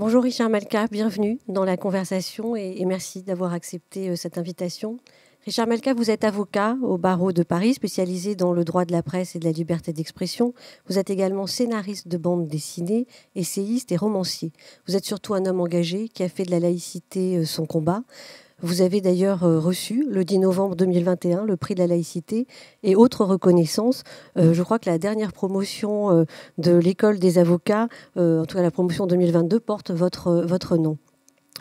Bonjour Richard Melka, bienvenue dans la conversation et, merci d'avoir accepté euh, cette invitation. Richard Malka, vous êtes avocat au barreau de Paris, spécialisé dans le droit de la presse et de la liberté d'expression. Vous êtes également scénariste de bande dessinée, essayiste et romancier. Vous êtes surtout un homme engagé qui a fait de la laïcité euh, son combat. Vous avez d'ailleurs euh, reçu le 10 novembre 2021 le prix de la laïcité et autres reconnaissances. Euh, je crois que la dernière promotion euh, de l'école des avocats, en tout cas la promotion 2022, porte votre, votre nom.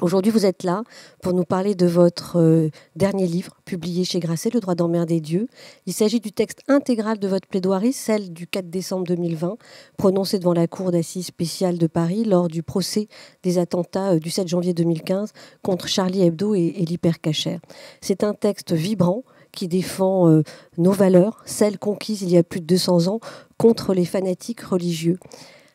Aujourd'hui, vous êtes là pour nous parler de votre euh, dernier livre publié chez Grasset, Le droit des dieux. Il s'agit du texte intégral de votre plaidoirie, celle du 4 décembre 2020, prononcée devant la Cour d'assises spéciale de Paris lors du procès des attentats euh, du 7 janvier 2015 contre Charlie Hebdo et, et l'hypercachère. C'est un texte vibrant qui défend euh, nos valeurs, celles conquises il y a plus de 200 ans contre les fanatiques religieux.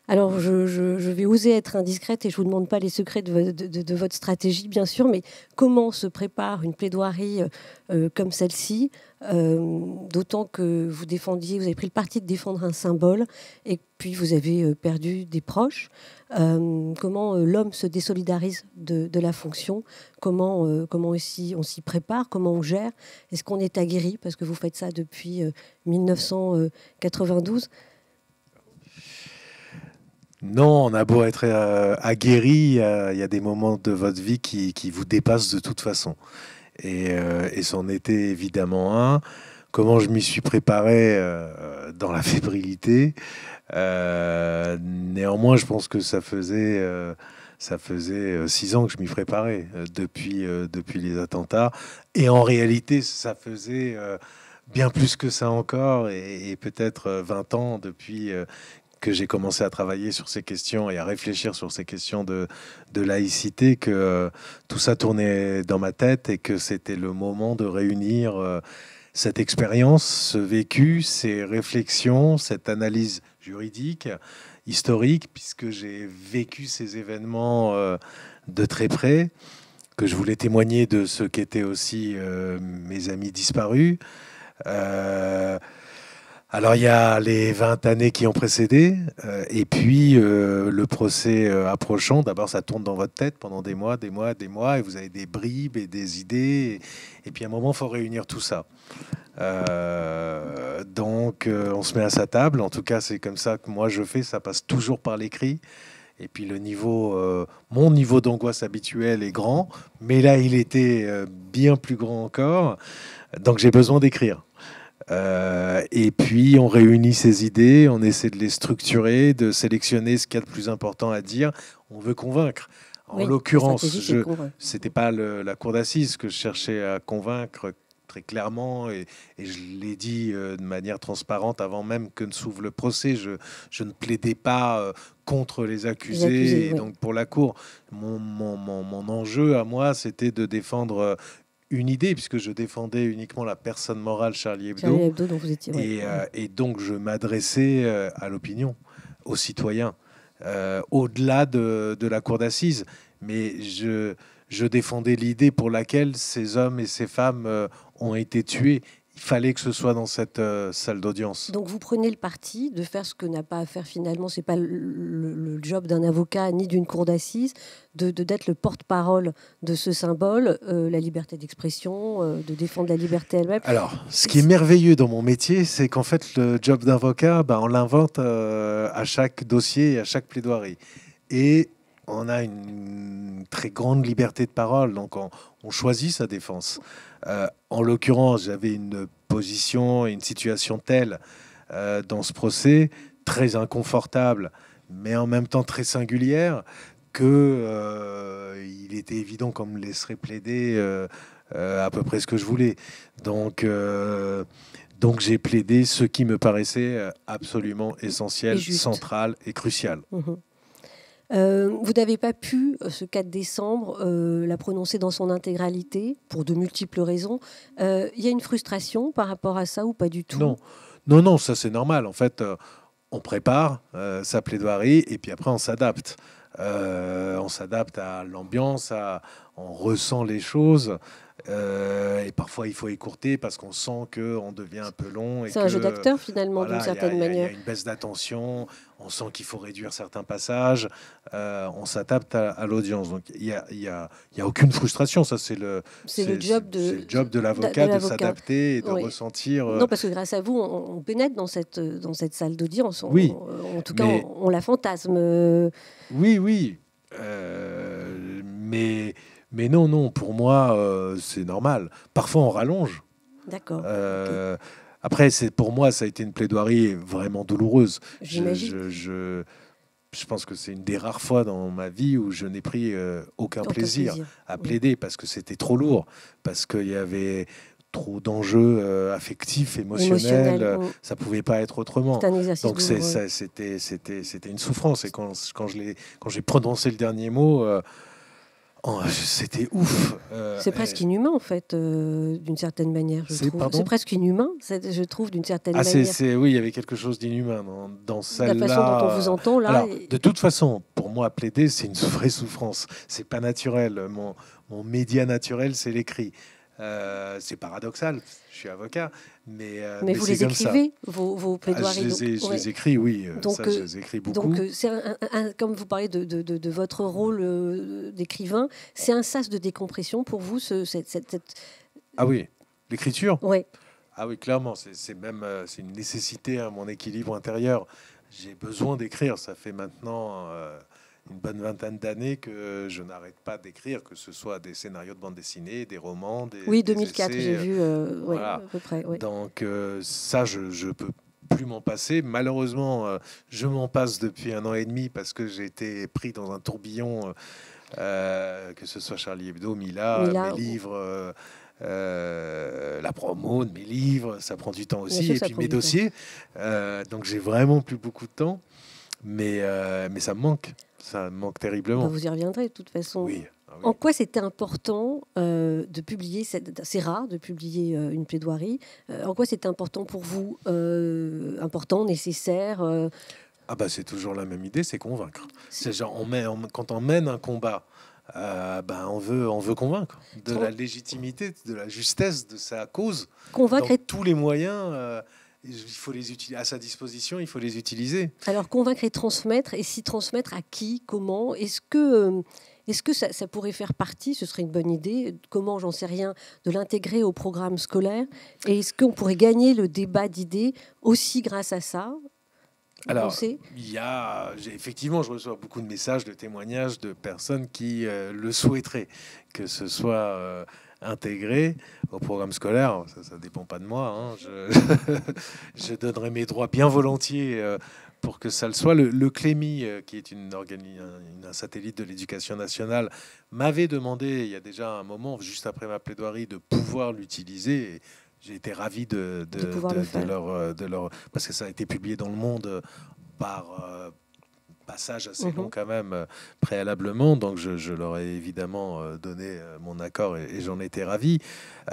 Alors, je, vais oser être indiscrète et je ne vous demande pas les secrets de, votre stratégie, bien sûr, mais comment se prépare une plaidoirie euh, euh, comme celle-ci euh, D'autant que vous défendiez, vous avez pris le parti de défendre un symbole et puis vous avez perdu des proches. comment l'homme se désolidarise de, la fonction Comment, comment on s'y prépare Comment on gère Est-ce qu'on est aguerri Parce que vous faites ça depuis 1992. Non, on a beau être euh, aguerri, il y a des moments de votre vie qui, vous dépassent de toute façon. Euh, et, c'en était évidemment un. Comment je m'y suis préparé euh, dans la fébrilité. néanmoins, je pense que ça faisait ça faisait six ans que je m'y préparais depuis, depuis les attentats. Et en réalité, ça faisait bien plus que ça encore, et, peut-être 20 ans depuis que j'ai commencé à travailler sur ces questions et à réfléchir sur ces questions de, de laïcité que euh, tout ça tournait dans ma tête et que c'était le moment de réunir euh, cette expérience, ce vécu, ces réflexions, cette analyse juridique, historique, puisque j'ai vécu ces événements euh, de très près, que je voulais témoigner de ce qu'étaient aussi mes amis disparus. Alors il y a les 20 années qui ont précédé, euh, et puis euh, le procès euh, approchant, d'abord ça tourne dans votre tête pendant des mois, des mois, des mois, et vous avez des bribes et des idées, et, puis à un moment, il faut réunir tout ça. donc on se met à sa table, en tout cas c'est comme ça que moi je fais, ça passe toujours par l'écrit. Et puis le niveau, mon niveau d'angoisse habituel est grand, mais là il était bien plus grand encore, donc j'ai besoin d'écrire. Euh, et puis on réunit ces idées, on essaie de les structurer, de sélectionner ce qu'il y a de plus important à dire. On veut convaincre. En l'occurrence, ce n'était pas la cour d'assises que je cherchais à convaincre très clairement, et, je l'ai dit euh, de manière transparente avant même que ne s'ouvre le procès, je, je ne plaidais pas euh, contre les accusés, et donc pour la cour. mon, mon enjeu à moi, c'était de défendre une idée, puisque je défendais uniquement la personne morale Charlie Hebdo. Euh, et, donc je m'adressais euh, à l'opinion, aux citoyens, euh, au-delà de, la cour d'assises. Mais je, je défendais l'idée pour laquelle ces hommes et ces femmes ont été tués il fallait que ce soit dans cette euh, salle d'audience. Donc vous prenez le parti de faire ce que n'a pas à faire finalement, c'est pas le, job d'un avocat ni d'une cour d'assises, de d'être le porte-parole de ce symbole, euh, la liberté d'expression, euh, de défendre la liberté elle-même. Alors, ce qui est merveilleux dans mon métier, c'est qu'en fait le job d'avocat, bah, on l'invente à chaque dossier et à chaque plaidoirie. Et on a une très grande liberté de parole, donc on, on choisit sa défense. Euh, en l'occurrence, j'avais une position, et une situation telle euh, dans ce procès, très inconfortable, mais en même temps très singulière, que euh, il était évident qu'on me laisserait plaider à peu près ce que je voulais. Donc donc j'ai plaidé ce qui me paraissait absolument essentiel, central et crucial. Mmh euh, vous n'avez pas pu, euh, ce 4 décembre, euh, la prononcer dans son intégralité, pour de multiples raisons. Il y a une frustration par rapport à ça ou pas du tout Non, non, non ça c'est normal. En fait, on prépare sa plaidoirie et puis après on s'adapte. on s'adapte à l'ambiance, on ressent les choses. Euh, et parfois, il faut écourter parce qu'on sent qu'on devient un peu long. C'est un jeu d'acteur, finalement, d'une certaine manière. Il y a une baisse d'attention, on sent qu'il faut réduire certains passages, euh, on s'adapte à, l'audience. Donc, il n'y a, y a, y a, aucune frustration. Ça, c'est le, le job de l'avocat de, de s'adapter et de ressentir. Euh, non, parce que grâce à vous, on, pénètre dans cette, dans cette salle d'audience. Oui. en tout cas, on, la fantasme. Oui, oui. mais mais non, non, pour moi, euh, c'est normal. Parfois, on rallonge. D'accord. Euh, après, c'est pour moi, ça a été une plaidoirie vraiment douloureuse. Je, je, pense que c'est une des rares fois dans ma vie où je n'ai pris euh, aucun, plaisir, à plaider parce que c'était trop lourd, parce qu'il y avait trop d'enjeux affectifs, émotionnels, Ça ne ça pouvait pas être autrement. Donc c'était une souffrance et quand, quand je quand j'ai prononcé le dernier mot Oh, c'était ouf. Euh, euh, c'est presque inhumain en fait, d'une certaine manière. C'est presque inhumain, je trouve, d'une certaine ah, manière. C'est, oui, il y avait quelque chose d'inhumain dans, celle-là. La façon dont on vous entend là. De toute façon, pour moi, plaider, c'est une vraie souffrance. C'est pas naturel. Mon, mon média naturel, c'est l'écrit. Euh, c'est paradoxal, je suis avocat, mais, euh, mais, vous les écrivez, vos, vos, ah, plaidoiries. je, les écris, oui. Euh, donc, ça, je les écris beaucoup. Donc, comme vous parlez de, de, de, votre rôle d'écrivain, c'est un sas de décompression pour vous, cette, Ah oui, l'écriture. Oui. Ah oui, clairement, c'est même c'est une nécessité à hein, mon équilibre intérieur. J'ai besoin d'écrire. Ça fait maintenant une bonne vingtaine d'années que je n'arrête pas d'écrire, que ce soit des scénarios de bande dessinée, des romans. Des, oui, 2004, j'ai vu, euh, euh, à peu près. Donc euh, ça, je, je peux plus m'en passer. Malheureusement, je m'en passe depuis un an et demi parce que j'ai été pris dans un tourbillon, que ce soit Charlie Hebdo, Mila, mes livres. la promo de mes livres, ça prend du temps aussi, et puis mes dossiers. Euh, donc j'ai vraiment plus beaucoup de temps, mais, mais ça me manque ça me manque terriblement. Bah, vous y reviendrez de toute façon. Oui. Ah en quoi c'était important euh, de publier, c'est rare de publier euh, une plaidoirie, euh, en quoi c'était important pour vous, important, nécessaire Ah bah c'est toujours la même idée, c'est convaincre. C'est genre, on quand on mène un combat, ben on veut on veut convaincre de la légitimité, de la justesse de sa cause. Convaincre tous les moyens. Euh, il faut les utiliser à sa disposition, il faut les utiliser. Alors convaincre et transmettre, et s'y transmettre à qui, comment Est-ce que, euh, est-ce que ça, pourrait faire partie Ce serait une bonne idée. Comment J'en sais rien. De l'intégrer au programme scolaire. Et est-ce qu'on pourrait gagner le débat d'idées aussi grâce à ça alors, il y a effectivement, je reçois beaucoup de messages, de témoignages de personnes qui euh, le souhaiteraient, que ce soit euh, intégré au programme scolaire. Ça dépend pas de moi. Hein. Je, donnerai mes droits bien volontiers euh, pour que ça le soit. Le, CLEMI, euh, qui est une, un satellite de l'éducation nationale, m'avait demandé, il y a déjà un moment, juste après ma plaidoirie, de pouvoir l'utiliser. J'ai été ravi de, de, leur, euh, de, leur, Parce que ça a été publié dans le monde par passage assez long mhm. quand même euh, préalablement, donc je, leur ai évidemment euh, donné euh, mon accord et, j'en étais ravi.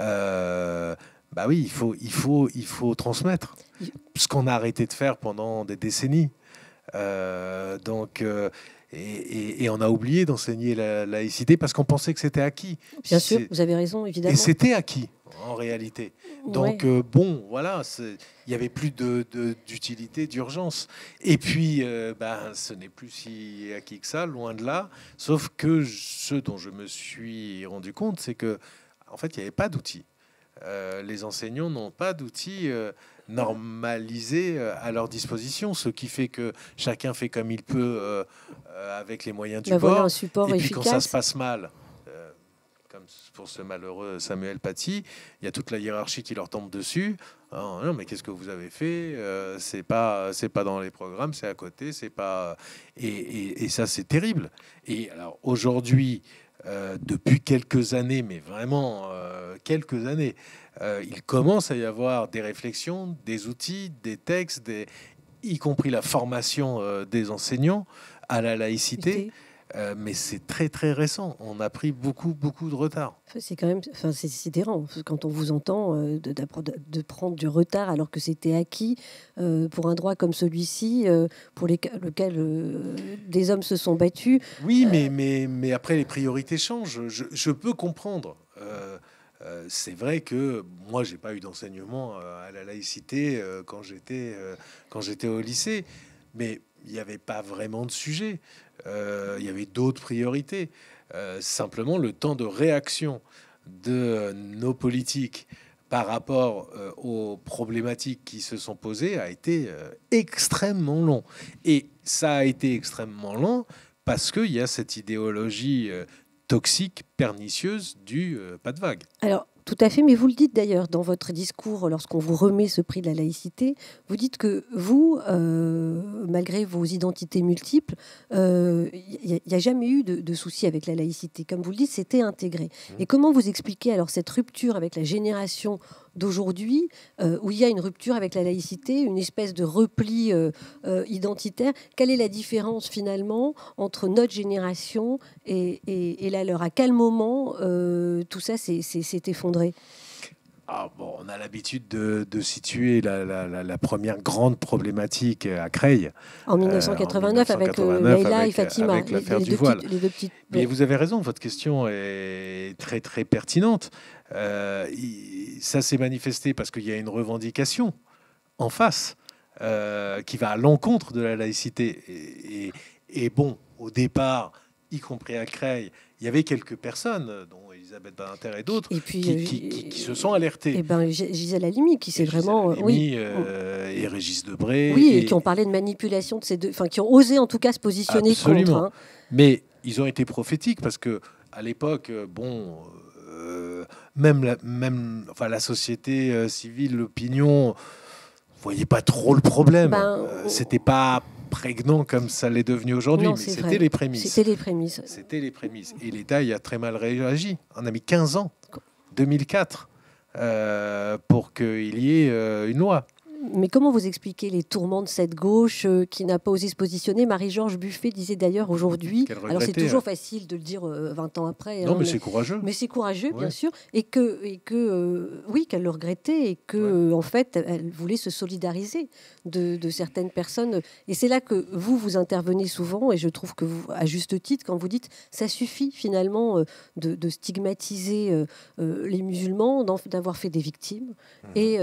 Euh, bah oui, il faut, il faut, il faut transmettre ce qu'on a arrêté de faire pendant des décennies. donc, et, et, on a oublié d'enseigner la laïcité parce qu'on pensait que c'était acquis. Bien sûr, vous avez raison, évidemment. Et c'était acquis en réalité. Donc, euh, bon, voilà, il n'y avait plus d'utilité, d'urgence. Et puis, euh, ben, ce n'est plus si acquis que ça, loin de là. Sauf que ce dont je me suis rendu compte, c'est que, en fait, il n'y avait pas d'outils. Euh, les enseignants n'ont pas d'outils normalisés à leur disposition, ce qui fait que chacun fait comme il peut avec les moyens du bah bord. support et puis quand ça se passe mal, comme pour ce malheureux Samuel Paty. Il y a toute la hiérarchie qui leur tombe dessus. Ah, non, mais qu'est-ce que vous avez fait euh, C'est pas, c'est pas dans les programmes, c'est à côté, c'est pas. Et, et, ça, c'est terrible. Et alors aujourd'hui, euh, depuis quelques années, mais vraiment euh, quelques années, il commence à y avoir des réflexions, des outils, des textes, des... y compris la formation des enseignants à la laïcité. Euh, mais c'est très très récent. On a pris beaucoup beaucoup de retard. C'est quand même, enfin, c'est sidérant quand on vous entend euh, de, prendre du retard alors que c'était acquis euh, pour un droit comme celui-ci, pour les, lequel des hommes se sont battus. Oui, mais mais mais après les priorités changent. Je, peux comprendre. c'est vrai que moi, j'ai pas eu d'enseignement à la laïcité quand j'étais quand j'étais au lycée, mais il n'y avait pas vraiment de sujet. Euh, il y avait d'autres priorités. Euh, simplement, le temps de réaction de nos politiques par rapport euh, aux problématiques qui se sont posées a été extrêmement long. Et ça a été extrêmement long parce qu'il y a cette idéologie toxique, pernicieuse du pas de vague. Tout à fait, mais vous le dites d'ailleurs dans votre discours lorsqu'on vous remet ce prix de la laïcité, vous dites que vous, euh, malgré vos identités multiples, il euh, n'y a, jamais eu de, de souci avec la laïcité. Comme vous le dites, c'était intégré. Mmh. Et comment vous expliquez alors cette rupture avec la génération d'aujourd'hui, euh, où il y a une rupture avec la laïcité, une espèce de repli euh, euh, identitaire. Quelle est la différence finalement entre notre génération et, la leur À quel moment tout ça s'est effondré ah bon, on a l'habitude de, situer la, première grande problématique à Creil. En 1989, avec Leïla et Fatima, petites... Mais vous avez raison, votre question est très très pertinente. Euh, ça s'est manifesté parce qu'il y a une revendication en face euh, qui va à l'encontre de la laïcité. Et, bon, au départ, y compris à Creil, il y avait quelques personnes, dont Elisabeth Badinter et d'autres, euh, qui, qui, se sont alertées. Et eh ben, Gisèle Halimi, qui s'est vraiment. oui. et Régis Debré Oui, et, qui ont parlé de manipulation de ces deux. Enfin, qui ont osé en tout cas se positionner sur contre. Hein. Mais ils ont été prophétiques parce que, à l'époque, bon même, la, même la société euh, civile, l'opinion, voyait pas trop le problème. Ben, euh, c'était pas prégnant comme ça l'est devenu aujourd'hui, mais c'était les prémices. C'était les prémices. C'était les prémices. Et l'État y a très mal réagi. On a mis 15 ans, 2004, euh, pour qu'il y ait une loi. Mais comment vous expliquez les tourments de cette gauche euh, qui n'a pas osé se positionner Marie-Georges Buffet disait d'ailleurs aujourd'hui, alors c'est toujours hein. facile de le dire 20 euh, ans après. Non, hein, mais, c'est courageux. Mais c'est courageux, bien sûr. Et que, et que euh, oui, qu'elle le regrettait et que, en fait, elle voulait se solidariser de, certaines personnes. Et c'est là que vous, vous intervenez souvent, et je trouve que vous, à juste titre, quand vous dites, ça suffit finalement de, stigmatiser les musulmans, d'avoir fait des victimes. Mmh. Et,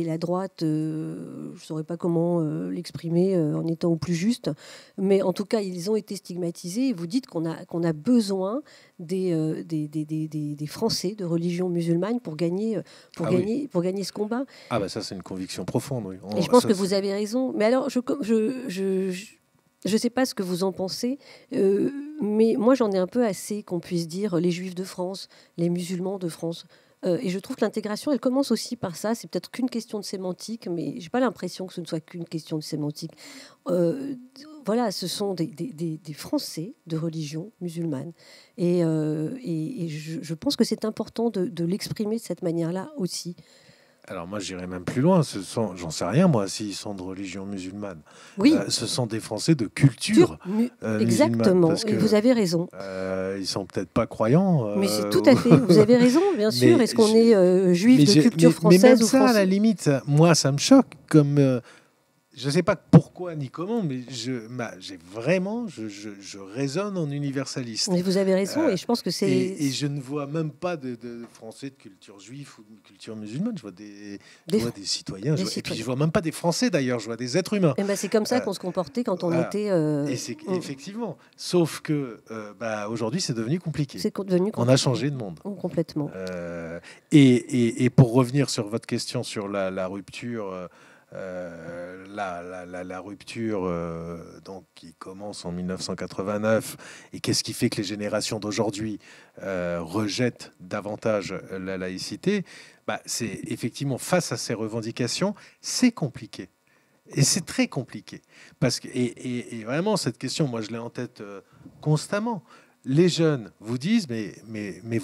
et, la droite. Euh, je ne saurais pas comment euh, l'exprimer euh, en étant au plus juste, mais en tout cas, ils ont été stigmatisés. vous dites qu'on a, qu'on a besoin des, des, Français de religion musulmane pour gagner, pour ah gagner, pour gagner ce combat. Ah, bah ça, c'est une conviction profonde. et je pense que vous avez raison. Mais alors, je. je, je, ne sais pas ce que vous en pensez, mais moi j'en ai un peu assez qu'on puisse dire les juifs de France, les musulmans de France. Euh, et je trouve que l'intégration, elle commence aussi par ça. C'est peut-être qu'une question de sémantique, mais j'ai pas l'impression que ce ne soit qu'une question de sémantique. Euh, voilà, ce sont des, des, des, Français de religion musulmane. Euh, et, et, je, je, pense que c'est important de, de l'exprimer de cette manière-là aussi alors moi j'irai même plus loin, ce sont, j'en sais rien moi, s'ils sont de religion musulmane. Oui. Euh, ce sont des Français de culture. Euh, exactement, vous avez raison. Euh, ils sont peut-être pas croyants. mais c'est tout à fait, vous avez raison, bien sûr. Est-ce qu'on est, juif de culture française mais ça, à la limite, moi ça me choque comme je ne sais pas pourquoi ni comment, mais je, j'ai vraiment, je, je, raisonne en universaliste. Mais vous avez raison, euh, et je pense que c'est. Et, je ne vois même pas de, Français de culture juive ou de culture musulmane. Je vois des, je vois des citoyens. je vois, Et puis je vois même pas des Français d'ailleurs. Je vois des êtres humains. Et eh ben, c'est comme ça euh, qu'on se comportait quand on était. Euh, et c'est hum. effectivement. Sauf que bah, aujourd'hui, c'est devenu compliqué. C'est devenu compliqué. On a changé de monde. Oh, complètement. Et, et, et, pour revenir sur votre question sur la, la rupture. Euh, la, rupture euh, donc, qui commence en 1989 et qu'est-ce qui fait que les générations d'aujourd'hui euh, rejettent davantage la laïcité, bah, c'est effectivement face à ces revendications, c'est compliqué. Et c'est très compliqué. Parce que, et, vraiment, cette question, moi, je l'ai en tête constamment. Les jeunes vous disent, mais, mais, mais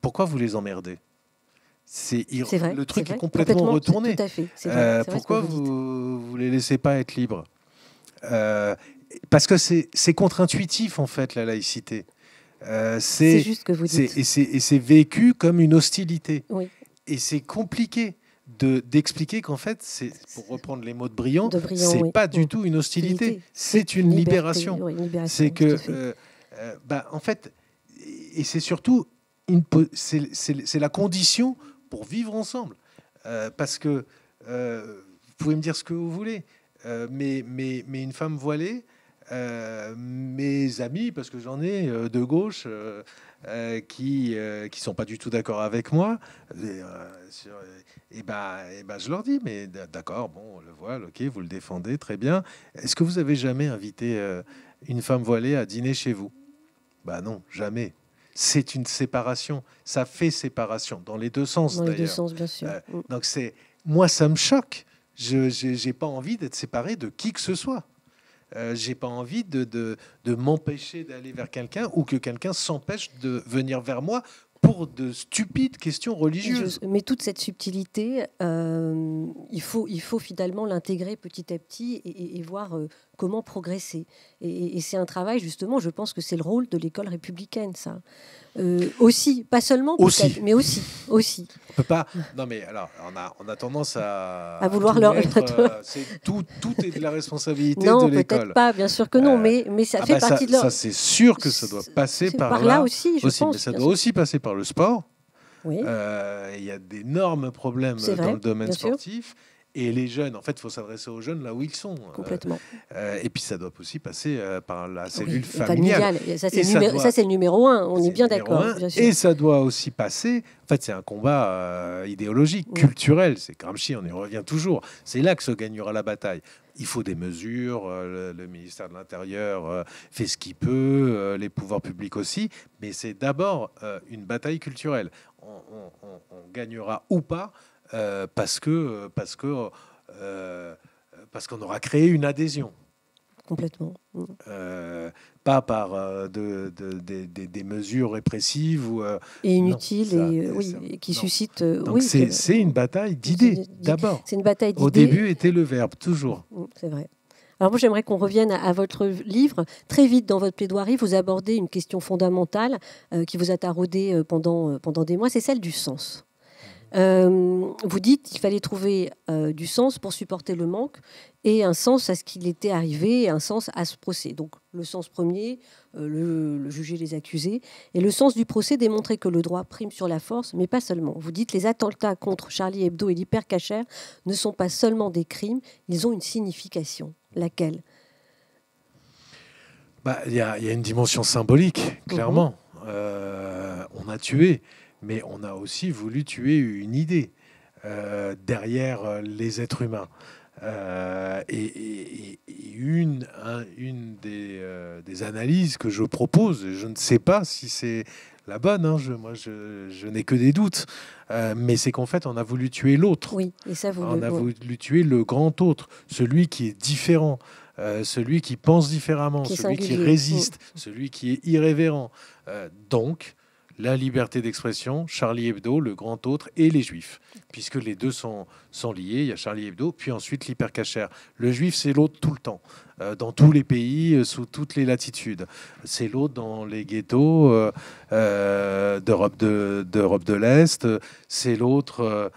pourquoi vous les emmerdez c'est le truc est, complètement, retourné. Euh, pourquoi vous, ne les laissez pas être libres euh, Parce que c'est contre-intuitif en fait la laïcité. Euh, c'est juste que vous dites. Et c'est vécu comme une hostilité. Et c'est compliqué d'expliquer qu'en fait, pour reprendre les mots de Briand, c'est n'est pas du tout une hostilité, c'est une, libération. c'est que, bah, en fait, et c'est surtout c'est la condition pour vivre ensemble. Euh, parce que euh, vous pouvez me dire ce que vous voulez, euh, mais, mais, mais, une femme voilée, mes amis, parce que j'en ai de gauche qui ne sont pas du tout d'accord avec moi, et, eh ben, eh ben, je leur dis, mais d'accord, bon, le voile, ok, vous le défendez, très bien. Est-ce que vous avez jamais invité une femme voilée à dîner chez vous Bah ben non, jamais c'est une séparation. Ça fait séparation dans les deux sens. Dans les deux sens, bien sûr. Euh, mm. donc c'est moi, ça me choque. Je n'ai pas envie d'être séparé de qui que ce soit. Euh, je n'ai pas envie de, de m'empêcher d'aller vers quelqu'un ou que quelqu'un s'empêche de venir vers moi pour de stupides questions religieuses. Mais toute cette subtilité, euh, il, faut, il faut finalement l'intégrer petit à petit et, voir euh, comment progresser. Et, et c'est un travail, justement, je pense que c'est le rôle de l'école républicaine, ça. Euh, aussi, pas seulement, aussi. mais aussi, aussi. On peut pas. Non, mais alors, on a, tendance à. À vouloir leur. Euh, tout, est de la responsabilité de l'école. Non, peut-être pas, bien sûr que non, euh, mais, mais ça ah fait bah partie de leur. Ça, c'est sûr que ça doit passer par, là. aussi, je pense, Mais ça doit aussi passer par le sport. Il y a d'énormes problèmes dans le domaine sportif et les jeunes. En fait, il faut s'adresser aux jeunes là où ils sont. Hein. Complètement. Euh, et puis, ça doit aussi passer euh, par la cellule familiale. Ça, c'est le, numéro un. On est, bien d'accord. Et ça doit aussi passer. En fait, c'est un combat euh, idéologique, culturel. C'est Gramsci, on y revient toujours. C'est là que se gagnera la bataille. Il faut des mesures. Le, ministère de l'Intérieur fait ce qu'il peut, les pouvoirs publics aussi. Mais c'est d'abord une bataille culturelle. on gagnera ou pas euh, parce que parce que euh, parce qu'on aura créé une adhésion. Complètement. Mm. Euh, pas par des mesures répressives ou et inutiles et, oui, qui suscite suscitent. c'est une bataille d'idées d'abord. C'est une bataille d'idées. Au début était le verbe toujours. Mm, c'est vrai. Alors moi j'aimerais qu'on revienne à, votre livre. Très vite dans votre plaidoirie, vous abordez une question fondamentale qui vous a taraudé pendant, pendant des mois, c'est celle du sens. Euh, vous dites qu'il fallait trouver euh, du sens pour supporter le manque et un sens à ce qu'il était arrivé un sens à ce procès. Donc le sens premier, euh, le, juger les accusés, et le sens du procès démontrer que le droit prime sur la force, mais pas seulement. Vous dites les attentats contre Charlie Hebdo et l'hypercachère ne sont pas seulement des crimes, ils ont une signification. Laquelle bah, Il y, a une dimension symbolique, mhm. clairement. on a tué mais on a aussi voulu tuer une idée euh, derrière euh, les êtres humains. Euh, et, une, une des, analyses que je propose, je ne sais pas si c'est la bonne, hein, je, moi je, n'ai que des doutes, mais c'est qu'en fait on a voulu tuer l'autre. Oui, et ça vous On a voulu tuer le grand autre, celui qui est différent. celui qui pense différemment, celui qui résiste, celui qui est irrévérent. donc, la liberté d'expression, Charlie Hebdo, le grand autre, et les juifs, puisque les deux sont, liés. Il y a Charlie Hebdo, puis ensuite l'hypercachère. Le juif, c'est l'autre tout le temps, euh, dans tous les pays, euh, sous toutes les latitudes. C'est l'autre dans les ghettos euh, d'Europe de, l'Est. C'est l'autre.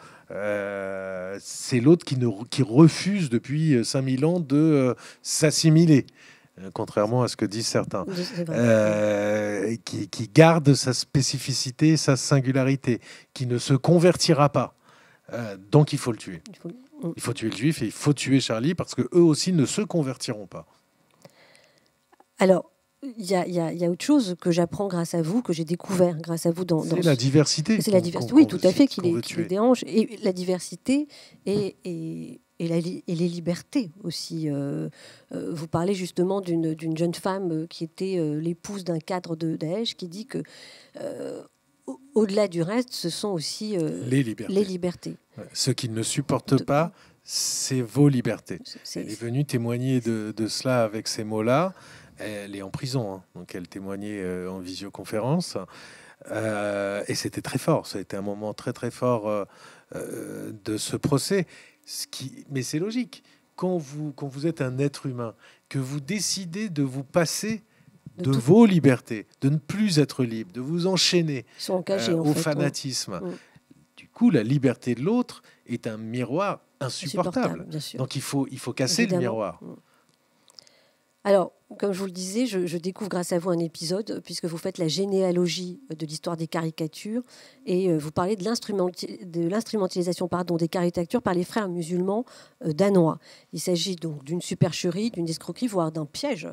c'est l'autre qui, qui, refuse depuis 5000 ans de s'assimiler. Euh, contrairement à ce que disent certains, euh, qui, garde sa spécificité, sa singularité, qui ne se convertira pas. Euh, donc il faut le tuer. Il faut... tuer le juif et il faut tuer Charlie parce qu'eux aussi ne se convertiront pas. Alors, il y, a, autre chose que j'apprends grâce à vous, que j'ai découvert grâce à vous dans. C'est la diversité. C'est la diversité. Oui, tout à fait, qui est qu dérange. Et la diversité est... et et, les libertés aussi. Euh, euh, vous parlez justement d'une jeune femme euh, qui était l'épouse d'un cadre de Daesh qui dit que au-delà du reste, ce sont aussi les libertés. Les libertés. Ce qu'ils ne supportent pas, c'est vos libertés. Elle est venue témoigner de, cela avec ces mots-là. Elle est en prison, hein. donc elle témoignait en visioconférence. et c'était très fort, ça a été un moment très très fort de ce procès. Mais c'est logique. Quand vous, quand vous êtes un être humain, que vous décidez de vous passer de, vos libertés, de ne plus être libre, de vous enchaîner euh, au fanatisme, mm. du coup, la liberté de l'autre est un miroir insupportable. Donc il faut, il faut casser le miroir. Mm. Alors, comme je vous le disais, je, découvre grâce à vous un épisode, euh, puisque vous faites la généalogie euh, de l'histoire des caricatures, et euh, vous parlez de l'instrumentalisation des caricatures par les frères musulmans danois. Il s'agit donc d'une supercherie, d'une escroquerie, voire d'un piège.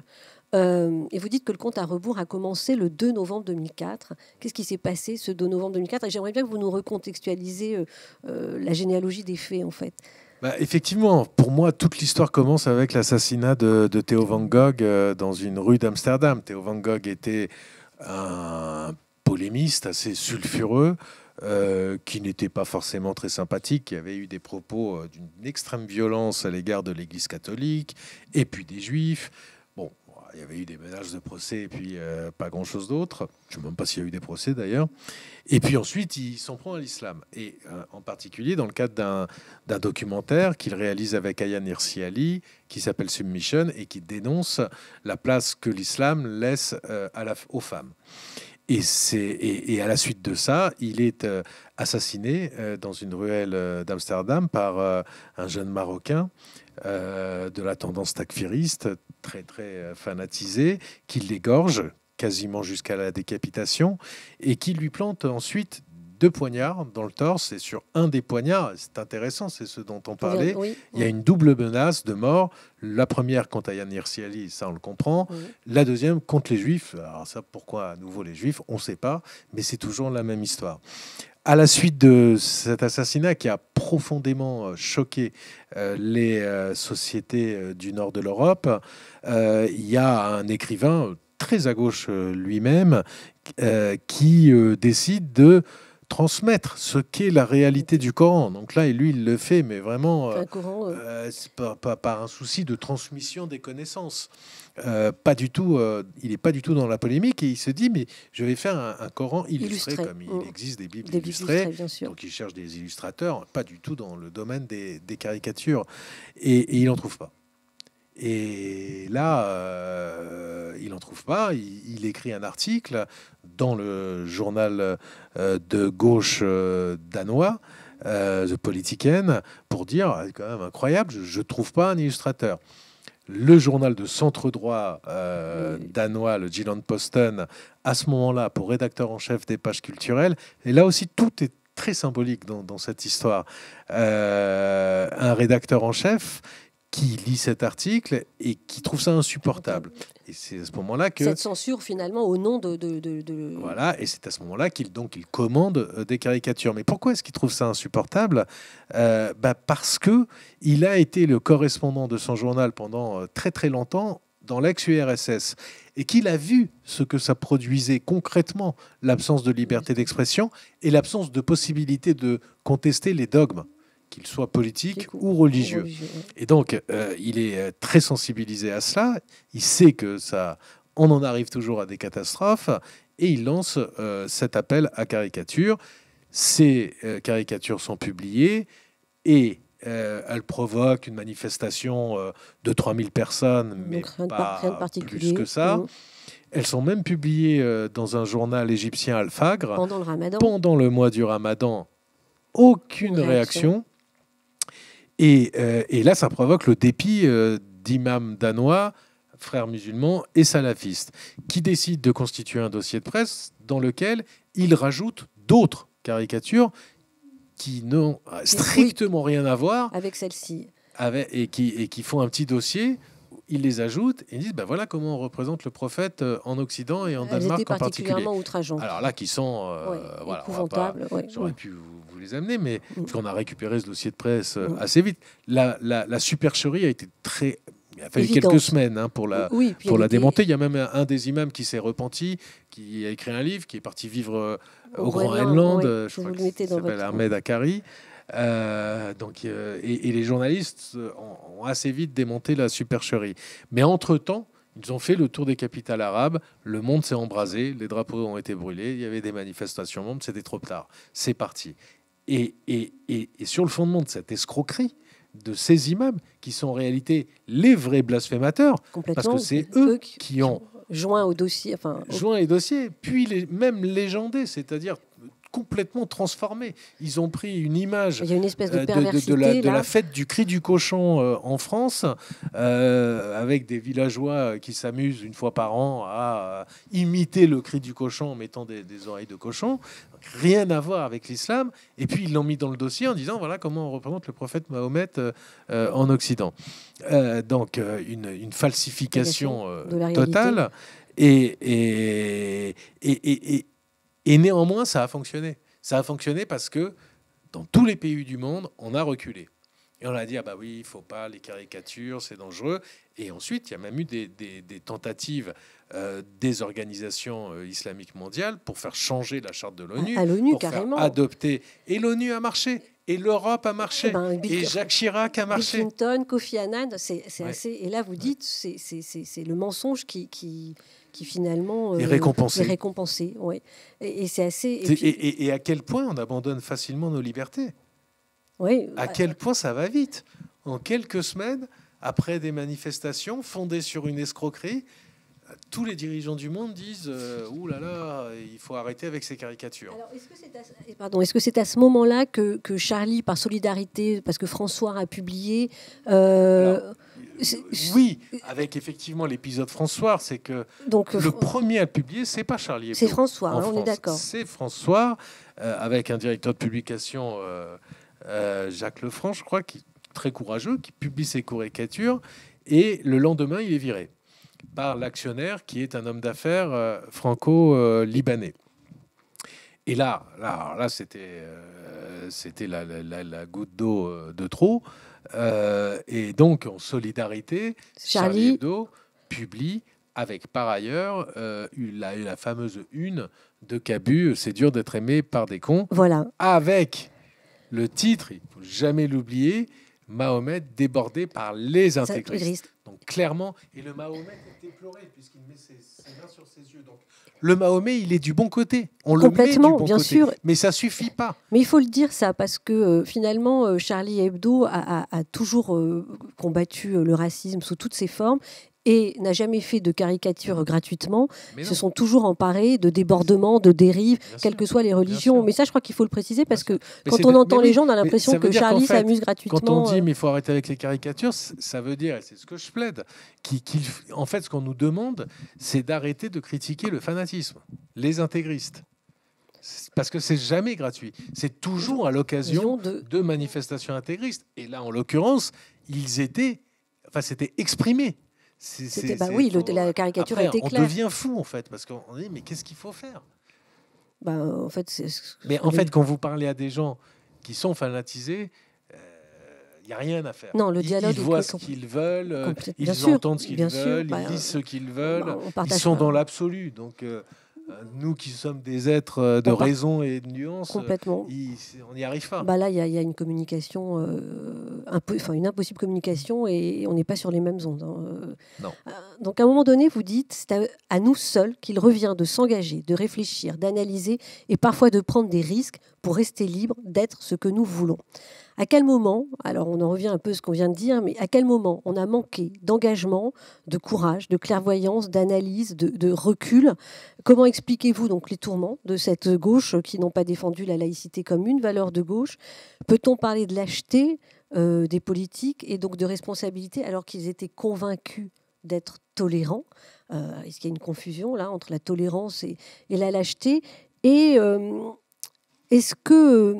et vous dites que le compte à rebours a commencé le 2 novembre 2004. Qu'est-ce qui s'est passé ce 2 novembre 2004 j'aimerais bien que vous nous recontextualisez la généalogie des faits, en fait. Bah, effectivement, pour moi, toute l'histoire commence avec l'assassinat de, de, Theo Van Gogh euh, dans une rue d'Amsterdam. Theo Van Gogh était un polémiste assez sulfureux, euh, qui n'était pas forcément très sympathique, qui avait eu des propos euh, d'une extrême violence à l'égard de l'Église catholique, et puis des Juifs, il y avait eu des menaces de procès et puis euh, pas grand-chose d'autre. Je ne sais même pas s'il y a eu des procès d'ailleurs. Et puis ensuite, il s'en prend à l'islam. Et euh, en particulier dans le cadre d'un documentaire qu'il réalise avec Ayan Irsi Ali, qui s'appelle Submission, et qui dénonce la place que l'islam laisse euh, à la, aux femmes. Et, et, à la suite de ça, il est assassiné dans une ruelle d'Amsterdam par un jeune Marocain de la tendance takfiriste, très très euh, fanatisé, qui l'égorge quasiment jusqu'à la décapitation et qui lui plante ensuite deux poignards dans le torse et sur un des poignards, c'est intéressant, c'est ce dont on parlait, il y a une double menace de mort. La première contre Ayanir Siali, ça on le comprend. La deuxième contre les Juifs. Alors ça, pourquoi à nouveau les Juifs On ne sait pas, mais c'est toujours la même histoire à la suite de cet assassinat qui a profondément euh, choqué euh, les euh, sociétés du nord de l'Europe, il y a un écrivain très à gauche lui-même qui décide de transmettre ce qu'est la réalité du Coran. Donc là, lui, il le fait, mais vraiment par, un souci de transmission des connaissances. Euh, pas du tout, euh, il n'est pas du tout dans la polémique et il se dit mais je vais faire un, Coran illustré, comme il mm. existe des bibles illustrées, donc il cherche des illustrateurs, pas du tout dans le domaine des, caricatures et, il n'en trouve pas. Et là, euh, il n'en trouve pas. Il, écrit un article dans le journal de gauche danois, The Politiken, pour dire, ah, quand même incroyable, je ne trouve pas un illustrateur le journal de centre-droit euh, danois, le Gilland Posten, à ce moment-là, pour rédacteur en chef des pages culturelles. Et là aussi, tout est très symbolique dans, cette histoire. Euh, un rédacteur en chef qui lit cet article et qui trouve ça insupportable. Et c'est à ce moment-là que... Cette censure finalement au nom de... de, Voilà, et c'est à ce moment-là qu'il donc il commande euh, des caricatures. Mais pourquoi est-ce qu'il trouve ça insupportable euh, bah, Parce que il a été le correspondant de son journal pendant euh, très très longtemps dans l'ex-URSS et qu'il a vu ce que ça produisait concrètement, l'absence de liberté d'expression et l'absence de possibilité de contester les dogmes qu'il soit politique ou religieux. Et donc, euh, il est euh, très sensibilisé à cela. Il sait que ça, on en arrive toujours à des catastrophes, et il lance euh, cet appel à caricature. Ces caricatures sont publiées et elles provoquent une manifestation de 3000 personnes, mais pas plus que ça. Mmh. Elles sont même publiées dans un journal égyptien Al-Fagr pendant le, mois du Ramadan. Aucune réaction. Euh, et, là, ça provoque le dépit euh, d'Imam danois, frères musulmans et salafistes, qui décident de constituer un dossier de presse dans lequel ils rajoutent d'autres caricatures qui n'ont strictement rien à voir avec celle-ci. et qui font un petit dossier ils les ajoutent et ils disent ben voilà comment on représente le prophète euh, en Occident et en ah, Danemark en particulier. Alors là, qui sont euh, j'aurais pu vous, les amener, mais mmh. on a récupéré ce dossier de presse euh, mm. assez vite. La, supercherie a été très il a fallu quelques semaines hein, pour la, pour la démonter. Il y a même un, des imams qui s'est repenti, qui a écrit un livre, qui est parti vivre euh, au, grand Groenland, je crois Ahmed Akari. Euh, donc, euh, et, les journalistes euh, ont, assez vite démonté la supercherie. Mais entre-temps, ils ont fait le tour des capitales arabes, le monde s'est embrasé, les drapeaux ont été brûlés, il y avait des manifestations monde c'était trop tard, c'est parti. Et, et, sur le fondement de cette escroquerie, de ces imams qui sont en réalité les vrais blasphémateurs, parce que c'est eux, qui ont joint au dossier, enfin joint les dossiers, puis les, même légendés, c'est-à-dire complètement transformé. Ils ont pris une image de, la, fête du cri du cochon euh, en France, euh, avec des villageois euh, qui s'amusent une fois par an à imiter le cri du cochon en mettant des, oreilles de cochon. Rien à voir avec l'islam. Et puis ils l'ont mis dans le dossier en disant voilà comment on représente le prophète Mahomet en Occident. donc une, falsification totale. et, et, et, et néanmoins, ça a fonctionné. Ça a fonctionné parce que dans tous les pays du monde, on a reculé. Et on a dit, ah bah oui, il faut pas les caricatures, c'est dangereux. Et ensuite, il y a même eu des, tentatives euh, des organisations euh, islamiques mondiales pour faire changer la charte de l'ONU. Ah, à, l'ONU, carrément. Faire adopter. Et l'ONU a marché. Et l'Europe a marché. Ah ben, et, Jacques Chirac a marché. Clinton, Kofi Annan, c'est assez. Et là, vous dites, c'est le mensonge qui... qui qui finalement euh, est récompensé. Et, c'est assez. à quel point on abandonne facilement nos libertés oui, à quel point ça va vite. En quelques semaines, après des manifestations fondées sur une escroquerie, tous les dirigeants du monde disent euh, là là, il faut arrêter avec ces caricatures. Alors, est-ce que c'est à, ce, moment-là que, Charlie, par solidarité, parce que François a publié. Euh, oui, avec effectivement l'épisode François, c'est que le premier à publier, c'est pas Charlie. C'est François, hein, on est d'accord. C'est François, euh, avec un directeur de publication, euh, Jacques Lefranc, je crois, qui très courageux, qui publie ses caricatures, et le lendemain, il est viré par l'actionnaire qui est un homme d'affaires euh, franco-libanais. Et là, là, là c'était euh, c'était la, goutte d'eau euh, de trop. et donc, en solidarité, Charlie, Hebdo publie avec par ailleurs la, fameuse une de Cabu, C'est dur d'être aimé par des cons. Voilà. Avec le titre, il faut jamais l'oublier, Mahomet débordé par les intégristes. Donc clairement, et le Mahomet est déploré puisqu'il met ses, mains sur ses yeux. le Mahomet, il est du bon côté. On le met du bon bien côté. sûr. Mais ça suffit pas. Mais il faut le dire ça parce que euh, finalement, euh, Charlie Hebdo a, toujours euh, combattu le racisme sous toutes ses formes et n'a jamais fait de caricature gratuitement, se sont toujours emparés de débordements, de dérives, quelles que soient les religions. Mais ça, je crois qu'il faut le préciser parce que quand on entend les gens, on a l'impression que Charlie s'amuse gratuitement. Quand on dit euh. mais il faut arrêter avec les caricatures, ça veut dire, et c'est ce que je plaide, qu'en fait, ce qu'on nous demande, c'est d'arrêter de critiquer le fanatisme, les intégristes parce que c'est jamais gratuit. C'est toujours à l'occasion de... de... manifestations intégristes. Et là, en l'occurrence, ils étaient, enfin, c'était exprimé c'était bah oui, la euh, caricature était claire. On devient fou en fait parce qu'on dit mais qu'est-ce qu'il faut faire bah, en fait, mais en fait, quand vous parlez à des gens qui sont fanatisés, il euh, n'y a rien à faire. Non, le dialogue ils, ils voient ce qu'ils veulent, ils entendent ce qu'ils veulent, ils bah, disent ce qu'ils veulent, ils sont dans l'absolu. Donc, euh, euh, nous qui sommes des êtres euh, de raison et de nuance, euh, on n'y arrive pas. Bah là, il y, a une communication, une impossible communication, et on n'est pas sur les mêmes ondes. Hein, donc à un moment donné, vous dites, c'est à, à, nous seuls qu'il revient de s'engager, de réfléchir, d'analyser, et parfois de prendre des risques pour rester libre d'être ce que nous voulons. À quel moment, alors on en revient un peu à ce qu'on vient de dire, mais à quel moment on a manqué d'engagement, de courage, de clairvoyance, d'analyse, de, recul Comment expliquez-vous donc les tourments de cette gauche qui n'ont pas défendu la laïcité comme une valeur de gauche Peut-on parler de lâcheté euh, des politiques et donc de responsabilité alors qu'ils étaient convaincus d'être tolérants euh, Est-ce qu'il y a une confusion là entre la tolérance et, la lâcheté Et euh, est-ce que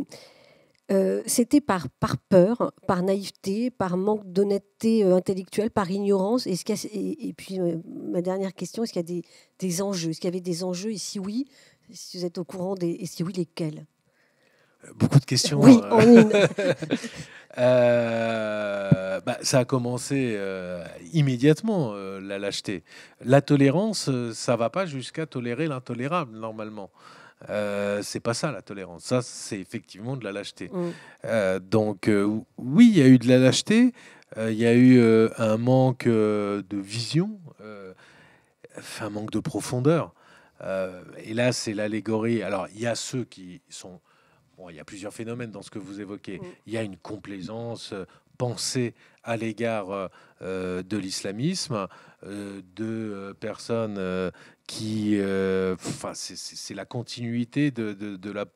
euh, c'était par, peur, par naïveté, par manque d'honnêteté euh, intellectuelle, par ignorance. et, puis, euh, ma dernière question, est-ce qu'il y a des, enjeux Est-ce qu'il y avait des enjeux Et si oui, si vous êtes au courant, des, et si oui, lesquels Beaucoup de questions. Oui, hein. en une. Bah, ça a commencé immédiatement, la lâcheté. La tolérance, ça va pas jusqu'à tolérer l'intolérable, normalement. Euh, c'est pas ça la tolérance. Ça, c'est effectivement de la lâcheté. Mm. Euh, donc, euh, oui, il y a eu de la lâcheté, il y a eu un manque de vision, un manque de profondeur. et là, c'est l'allégorie. Alors, il y a ceux qui sont. Bon, il y a plusieurs phénomènes dans ce que vous évoquez. Mm. Il y a une complaisance pensée à l'égard de l'islamisme, de personnes qui, euh, c'est la continuité de, la,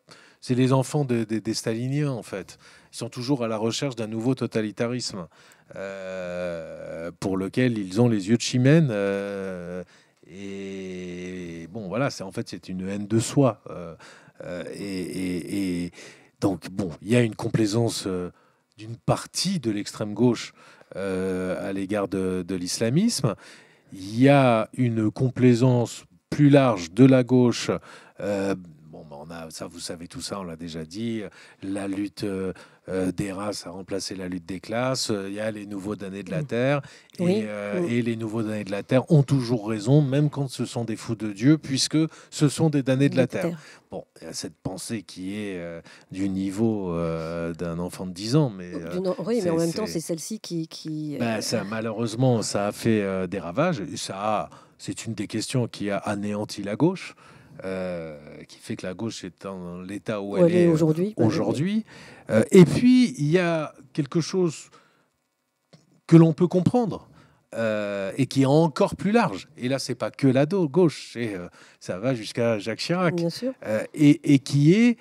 c'est les enfants des staliniens en fait. Ils sont toujours à la recherche d'un nouveau totalitarisme euh, pour lequel ils ont les yeux de chimène. Euh, et bon, voilà, c'est en fait c'est une haine de soi. Et, donc bon, il y a une complaisance d'une partie de l'extrême gauche à l'égard de, de l'islamisme il y a une complaisance plus large de la gauche euh, ça, vous savez tout ça, on l'a déjà dit. La lutte euh, euh, des races a remplacé la lutte des classes. Euh, il y a les nouveaux damnés de la mm. terre mm. et, les nouveaux damnés de la terre ont toujours raison, même quand ce sont des fous de Dieu, puisque ce sont des damnés de, la terre. Bon, il y a cette pensée qui est du niveau d'un enfant de 10 ans, mais oh, oui, mais en même temps, c'est celle-ci qui, qui ben, ça, malheureusement, ça a fait des ravages. Ça, c'est une des questions qui a anéanti la gauche. Euh, qui fait que la gauche est dans l'état où, elle est aujourd'hui. Euh, et puis, il y a quelque chose que l'on peut comprendre. Euh, et qui est encore plus large. Et là, c'est pas que la gauche, ça va jusqu'à Jacques Chirac, Et, qui est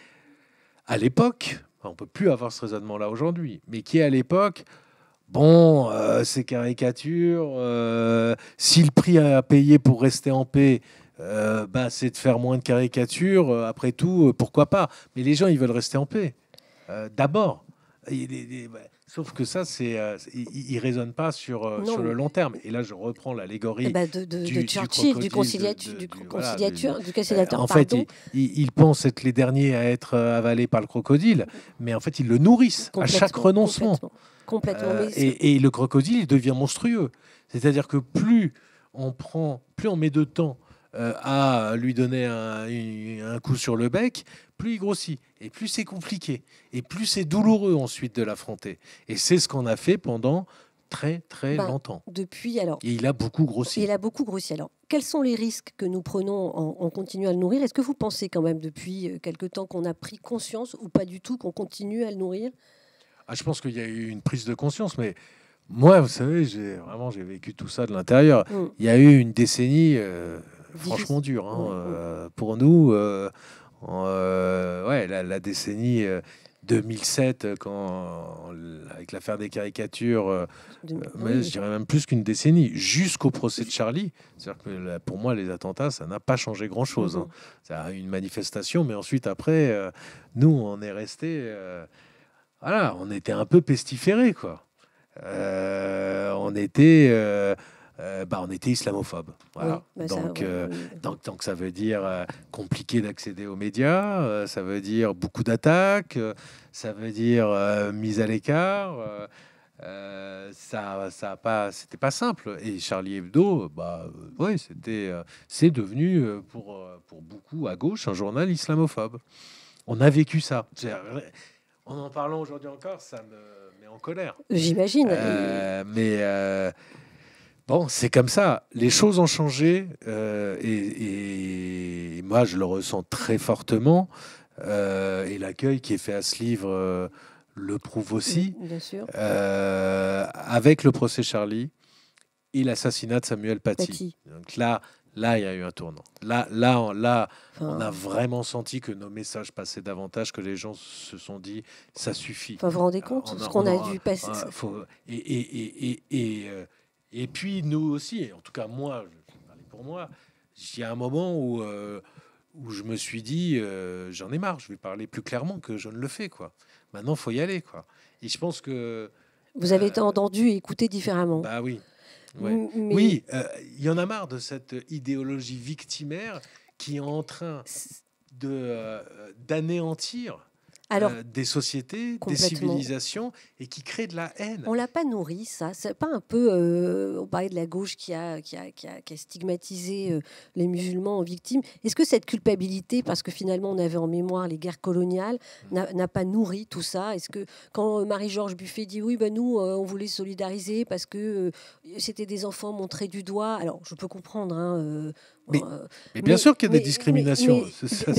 à l'époque, on peut plus avoir ce raisonnement-là aujourd'hui, mais qui est à l'époque Bon, ces caricatures, si le prix à payer pour rester en paix, euh, bah, c'est de faire moins de caricatures. Euh, après tout, euh, pourquoi pas Mais les gens, ils veulent rester en paix. D'abord. Bah, sauf que ça, c'est, ne résonne pas sur, sur, le long terme. Et là, je reprends l'allégorie eh bah, de, du, Churchill, du, conciliateur, du, en fait, ils, pensent être les derniers à être avalés par le crocodile, mais en fait, ils le nourrissent à chaque renoncement. Complètement, et, le crocodile, il devient monstrueux. C'est-à-dire que plus on prend, plus on met de temps euh, à lui donner un, coup sur le bec, plus il grossit et plus c'est compliqué et plus c'est douloureux ensuite de l'affronter. Et c'est ce qu'on a fait pendant très très ben, longtemps. Depuis alors. Et il a beaucoup grossi. Il a beaucoup grossi. Alors, quels sont les risques que nous prenons en, continuant à le nourrir Est-ce que vous pensez quand même depuis euh, quelque temps qu'on a pris conscience ou pas du tout qu'on continue à le nourrir ah, je pense qu'il y a eu une prise de conscience, mais moi, vous savez, j'ai vraiment j'ai vécu tout ça de l'intérieur. Mm. Il y a eu une décennie, euh, franchement dur. Hein, euh, pour nous, euh, euh, ouais, la, décennie. 2007, quand avec l'affaire des caricatures, mais je dirais même plus qu'une décennie, jusqu'au procès de Charlie. cest à que pour moi, les attentats, ça n'a pas changé grand-chose. Hein. Mm-hmm. a eu une manifestation, mais ensuite après, nous, on est resté, voilà, on était un peu pestiférés, quoi. on était euh, bah, on était islamophobe. Voilà. Bah, donc, ça, euh, ça veut dire euh, compliqué d'accéder aux médias, ça veut dire beaucoup d'attaques, ça veut dire mise à l'écart. ça, ça pas, c'était pas simple. Et Charlie Hebdo, bah, c'était, c'est devenu pour, pour beaucoup à gauche un journal islamophobe. On a vécu ça. En en parlant aujourd'hui encore, ça me met en colère. J'imagine. mais Bon, c'est comme ça. Les choses ont changé euh, et, moi, je le ressens très fortement. Euh, et l'accueil qui est fait à ce livre euh, le prouve aussi. Mm, bien sûr. avec le procès Charlie et l'assassinat de Samuel Paty. Donc là, là, il y a eu un tournant. Là, là, on, là, on a vraiment senti que nos messages passaient davantage, que les gens se sont dit, ça suffit. Vous vous rendez compte de ce qu'on a, dû passer. et, et, et et puis nous aussi, en tout cas moi, parler pour moi, il y a un moment où, euh, où je me suis dit, euh, j'en ai marre, je vais parler plus clairement que je ne le fais. quoi. Maintenant, faut y aller. quoi. Et je pense que... Vous avez euh, entendu et écouté différemment. Bah oui. Oui, il y en a marre de cette idéologie victimaire qui est en train de d'anéantir euh, des sociétés, des civilisations, et qui créent de la haine. On l'a pas nourri, ça. C'est pas un peu. au euh, on parlait de la gauche qui a, qui a, qui a, stigmatisé euh, les musulmans en victimes. Est-ce que cette culpabilité, parce que finalement on avait en mémoire les guerres coloniales, mm. n'a pas nourri tout ça Est-ce que quand Marie-Georges Buffet dit oui, ben nous, on voulait solidariser parce que c'était des enfants montrés du doigt. Alors, je peux comprendre. Hein, euh, mais, bien sûr qu'il y a des discriminations.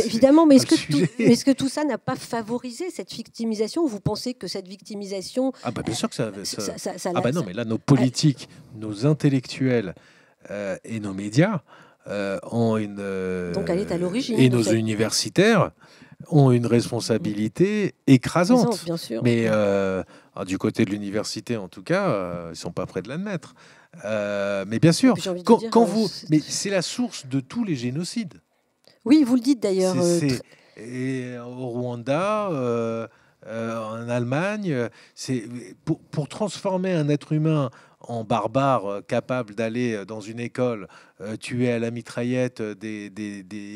évidemment, mais est-ce que, tout, que tout ça n'a pas favorisé cette victimisation Vous pensez que cette victimisation... Ah bah bien sûr que ça... Euh, ah bah non, mais là, nos politiques, ah. nos intellectuels euh, et nos médias ont une... Donc elle est à l'origine. Et nos universitaires ont une responsabilité écrasante. Bien sûr. Mais ah, du côté de l'université, en tout cas, ils sont pas prêts de l'admettre. Euh, mais bien sûr, quand, vous, euh, mais c'est la source de tous les génocides. Oui, vous le dites d'ailleurs. Euh, et au Rwanda, en Allemagne, c'est pour, transformer un être humain en barbare capable d'aller dans une école tuer à la mitraillette des, des, des,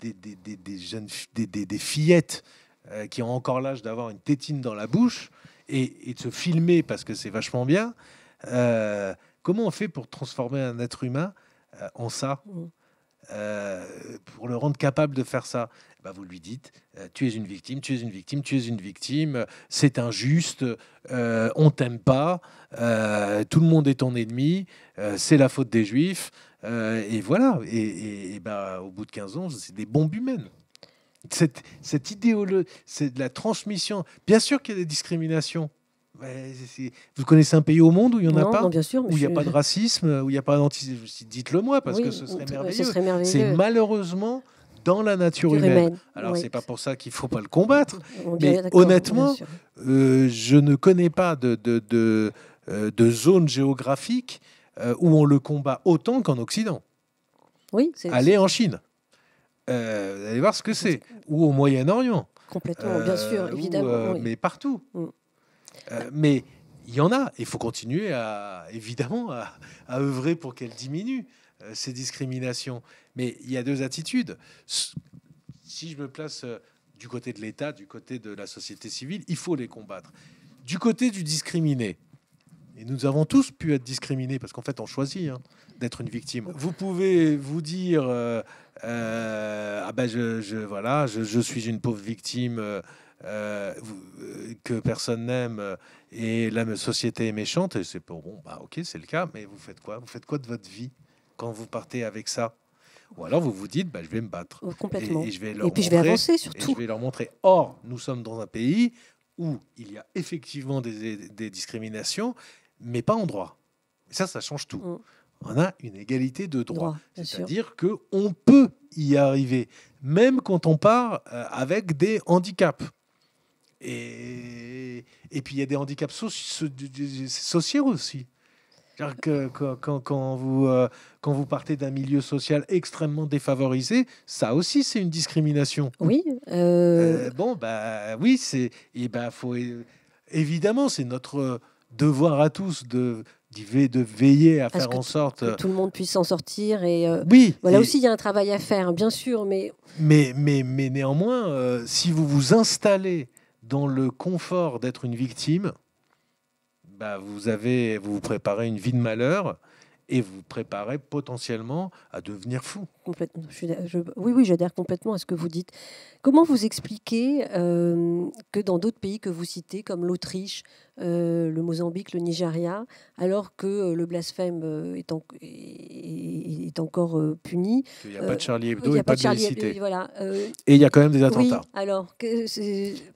des, des jeunes des, fillettes qui ont encore l'âge d'avoir une tétine dans la bouche et, et, de se filmer parce que c'est vachement bien. Euh, Comment on fait pour transformer un être humain euh, en ça mmh. euh, pour le rendre capable de faire ça eh ben, Vous lui dites, euh, tu es une victime, tu es une victime, tu es une victime, c'est injuste, on t'aime pas, tout le monde est ton ennemi, c'est la faute des juifs, et voilà. Et, et, ben, au bout de 15 ans, c'est des bombes humaines. Cette, idéologie, c'est de la transmission. Bien sûr qu'il y a des discriminations, vous connaissez un pays au monde où il n'y en a pas bien sûr, Où il n'y a pas de racisme, où il n'y a pas d'antisémitisme Dites-le moi, parce que ce euh, serait merveilleux. C'est malheureusement dans la nature humaine. Alors, ce c'est pas pour ça qu'il faut pas le combattre, mais honnêtement, euh, je ne connais pas de, euh, zone géographique où on le combat autant qu'en Occident. Oui, Allez en Chine. allez voir ce que c'est. Ou au Moyen-Orient. Complètement, bien sûr, évidemment. Mais partout. Mm. Euh, mais il y en a. Il faut continuer à, évidemment à, œuvrer pour qu'elle diminue, euh, ces discriminations. Mais il y a deux attitudes. Si je me place euh, du côté de l'État, du côté de la société civile, il faut les combattre. Du côté du discriminé, et nous avons tous pu être discriminés parce qu'en fait on choisit hein, d'être une victime. Vous pouvez vous dire ah ben je, voilà je, je, suis une pauvre victime euh, euh, que personne n'aime euh, et la société est méchante, et c'est bon, bon, bah ok, c'est le cas, mais vous faites quoi Vous faites quoi de votre vie quand vous partez avec ça ou alors vous vous dites, bah, je vais me battre. Oh, complètement. Et, je vais leur et puis montrer, je vais avancer surtout. je vais leur montrer. Or, nous sommes dans un pays où il y a effectivement des, discriminations, mais pas en droit. Et ça, ça change tout. Mm. on a une égalité de droit. droit C'est-à-dire qu'on peut y arriver, même quand on part avec des handicaps. Et, et puis il y a des handicaps sociaux aussi. Que, quand, quand, vous, euh, quand vous partez d'un milieu social extrêmement défavorisé, ça aussi c'est une discrimination. Oui. Euh, euh, bon, bah oui, c'est. Bah, évidemment, c'est notre devoir à tous de, de veiller à, faire en sorte que tout le monde puisse s'en sortir et oui voilà aussi il y a un travail à faire hein, bien sûr mais mais mais, néanmoins si vous vous installez dans le confort d'être une victime, bah vous, avez, vous vous préparez une vie de malheur et vous, vous préparez potentiellement à devenir fou oui, oui, j'adhère complètement à ce que vous dites. Comment vous expliquez euh, que dans d'autres pays que vous citez, comme l'Autriche, euh, le Mozambique, le Nigeria, alors que euh, le blasphème est, est, encore puni. Il n'y a pas de Charlie Hebdo, et pas de et il y a quand même des attentats. Oui, alors.